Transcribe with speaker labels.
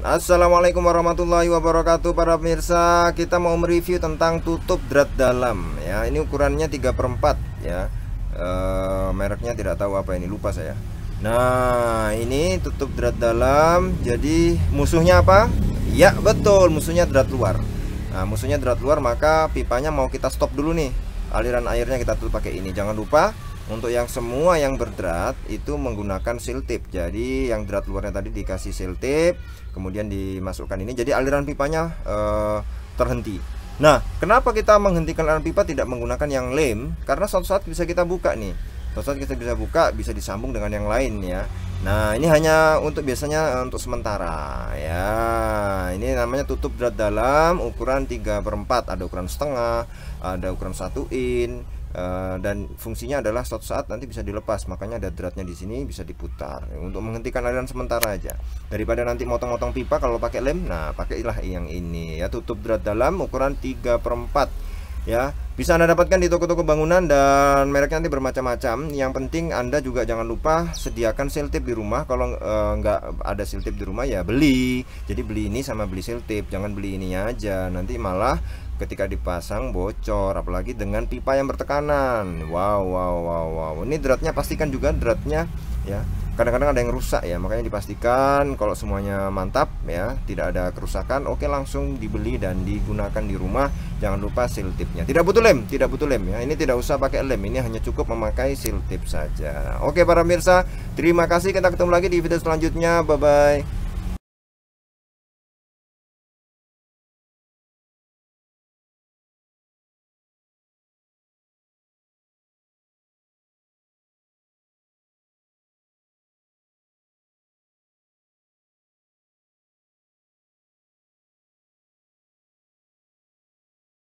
Speaker 1: Assalamualaikum warahmatullahi wabarakatuh Para pemirsa kita mau mereview tentang tutup drat dalam ya Ini ukurannya 3 per 4 ya e, Mereknya tidak tahu apa ini lupa saya Nah ini tutup drat dalam Jadi musuhnya apa? Ya betul musuhnya drat luar Nah musuhnya drat luar maka pipanya mau kita stop dulu nih Aliran airnya kita tutup pakai ini Jangan lupa untuk yang semua yang berderat itu menggunakan seal tip. Jadi yang derat luarnya tadi dikasih seal tip, kemudian dimasukkan ini. Jadi aliran pipanya eh, terhenti. Nah, kenapa kita menghentikan aliran pipa tidak menggunakan yang lem? Karena suatu saat bisa kita buka nih. Suatu saat kita bisa buka, bisa disambung dengan yang lain ya. Nah, ini hanya untuk biasanya eh, untuk sementara ya. Ini namanya tutup drat dalam ukuran 3 per 4 ada ukuran setengah, ada ukuran satu in Eh, dan fungsinya adalah suatu saat nanti bisa dilepas makanya ada dratnya di sini bisa diputar untuk menghentikan aliran sementara aja daripada nanti motong-motong pipa kalau pakai lem nah pakailah yang ini ya tutup drat dalam ukuran 3 per 4 ya bisa anda dapatkan di toko-toko bangunan dan mereknya nanti bermacam-macam yang penting anda juga jangan lupa sediakan siltip di rumah kalau eh, nggak ada siltip di rumah ya beli jadi beli ini sama beli siltip jangan beli ini aja nanti malah ketika dipasang bocor apalagi dengan pipa yang bertekanan wow wow wow wow ini dratnya pastikan juga dratnya ya kadang-kadang ada yang rusak ya makanya dipastikan kalau semuanya mantap ya tidak ada kerusakan oke langsung dibeli dan digunakan di rumah jangan lupa seal tipnya tidak butuh lem tidak butuh lem ya ini tidak usah pakai lem ini hanya cukup memakai seal tip saja oke para pemirsa terima kasih kita ketemu lagi di video selanjutnya bye bye